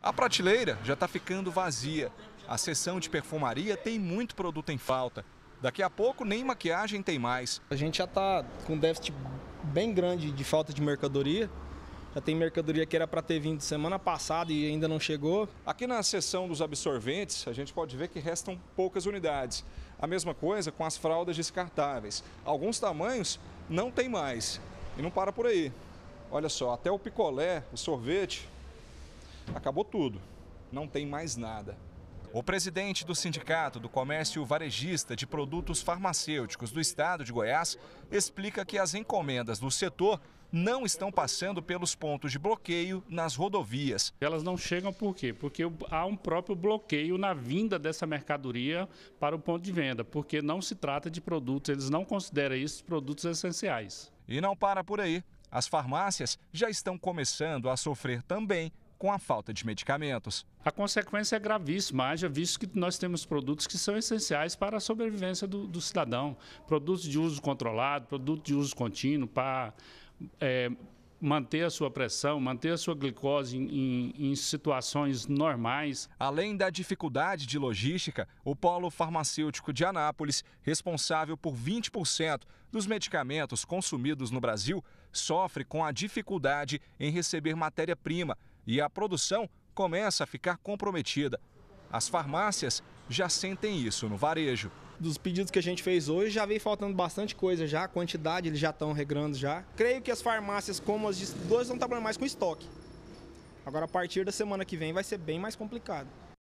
A prateleira já está ficando vazia. A seção de perfumaria tem muito produto em falta. Daqui a pouco nem maquiagem tem mais. A gente já está com déficit bem grande de falta de mercadoria. Já tem mercadoria que era para ter vindo semana passada e ainda não chegou. Aqui na seção dos absorventes, a gente pode ver que restam poucas unidades. A mesma coisa com as fraldas descartáveis. Alguns tamanhos não tem mais. E não para por aí. Olha só, até o picolé, o sorvete, acabou tudo, não tem mais nada. O presidente do Sindicato do Comércio Varejista de Produtos Farmacêuticos do estado de Goiás explica que as encomendas do setor não estão passando pelos pontos de bloqueio nas rodovias. Elas não chegam por quê? Porque há um próprio bloqueio na vinda dessa mercadoria para o ponto de venda, porque não se trata de produtos, eles não consideram esses produtos essenciais. E não para por aí. As farmácias já estão começando a sofrer também com a falta de medicamentos. A consequência é gravíssima, haja visto que nós temos produtos que são essenciais para a sobrevivência do, do cidadão. Produtos de uso controlado, produtos de uso contínuo, para é, manter a sua pressão, manter a sua glicose em, em, em, situações normais. Além da dificuldade de logística, o polo farmacêutico de Anápolis, responsável por 20% dos medicamentos consumidos no Brasil, sofre com a dificuldade em receber matéria-prima e a produção começa a ficar comprometida. As farmácias já sentem isso no varejo. Dos pedidos que a gente fez hoje, já vem faltando bastante coisa já, a quantidade eles já estão regrando já. Creio que as farmácias, como as distribuidoras, não trabalham mais com estoque. Agora, a partir da semana que vem, vai ser bem mais complicado.